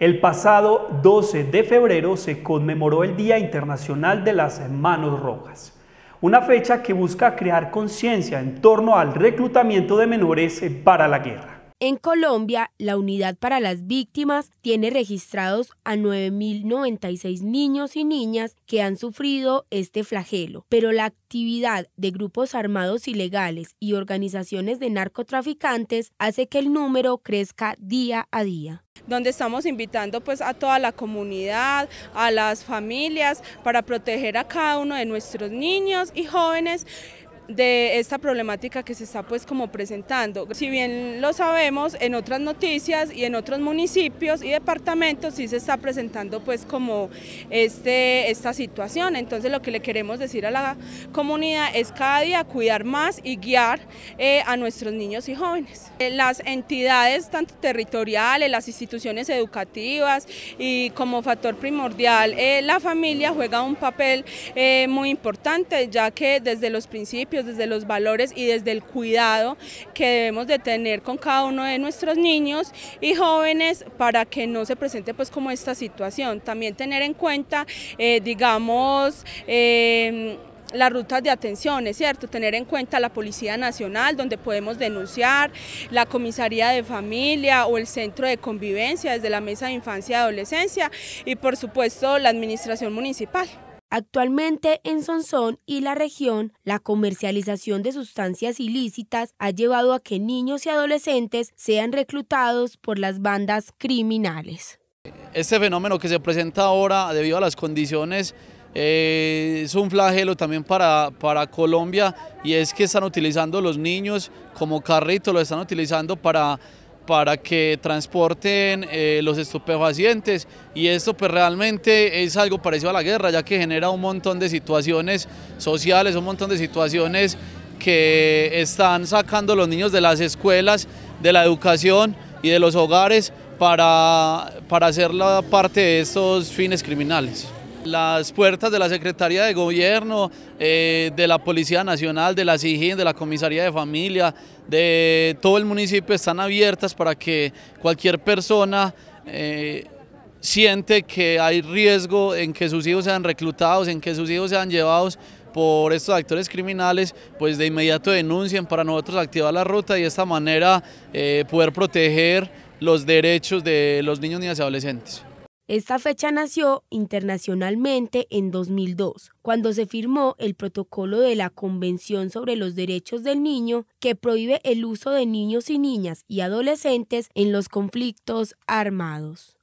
El pasado 12 de febrero se conmemoró el Día Internacional de las Manos Rojas, una fecha que busca crear conciencia en torno al reclutamiento de menores para la guerra. En Colombia, la Unidad para las Víctimas tiene registrados a 9.096 niños y niñas que han sufrido este flagelo, pero la actividad de grupos armados ilegales y organizaciones de narcotraficantes hace que el número crezca día a día donde estamos invitando pues a toda la comunidad, a las familias para proteger a cada uno de nuestros niños y jóvenes de esta problemática que se está pues como presentando. Si bien lo sabemos, en otras noticias y en otros municipios y departamentos sí se está presentando pues como este, esta situación, entonces lo que le queremos decir a la comunidad es cada día cuidar más y guiar eh, a nuestros niños y jóvenes. Eh, las entidades tanto territoriales, las instituciones educativas y como factor primordial eh, la familia juega un papel muy importante ya que desde los principios desde los valores y desde el cuidado que debemos de tener con cada uno de nuestros niños y jóvenes para que no se presente pues como esta situación. También tener en cuenta, eh, digamos, em, las rutas de atención, es cierto, tener en cuenta la Policía Nacional, donde podemos denunciar, la Comisaría de Familia o el Centro de Convivencia desde la Mesa de Infancia y Adolescencia y por supuesto la Administración Municipal. Actualmente en Sonsón y la región, la comercialización de sustancias ilícitas ha llevado a que niños y adolescentes sean reclutados por las bandas criminales. Este fenómeno que se presenta ahora debido a las condiciones eh, es un flagelo también para, para Colombia y es que están utilizando los niños como carrito, lo están utilizando para para que transporten eh, los estupefacientes y esto pues realmente es algo parecido a la guerra ya que genera un montón de situaciones sociales, un montón de situaciones que están sacando los niños de las escuelas, de la educación y de los hogares para, para hacer la parte de estos fines criminales. Las puertas de la Secretaría de Gobierno, eh, de la Policía Nacional, de la CIGIN, de la Comisaría de Familia, de todo el municipio están abiertas para que cualquier persona eh, siente que hay riesgo en que sus hijos sean reclutados, en que sus hijos sean llevados por estos actores criminales, pues de inmediato denuncien para nosotros activar la ruta y de esta manera eh, poder proteger los derechos de los niños y adolescentes. Esta fecha nació internacionalmente en 2002, cuando se firmó el protocolo de la Convención sobre los Derechos del Niño que prohíbe el uso de niños y niñas y adolescentes en los conflictos armados.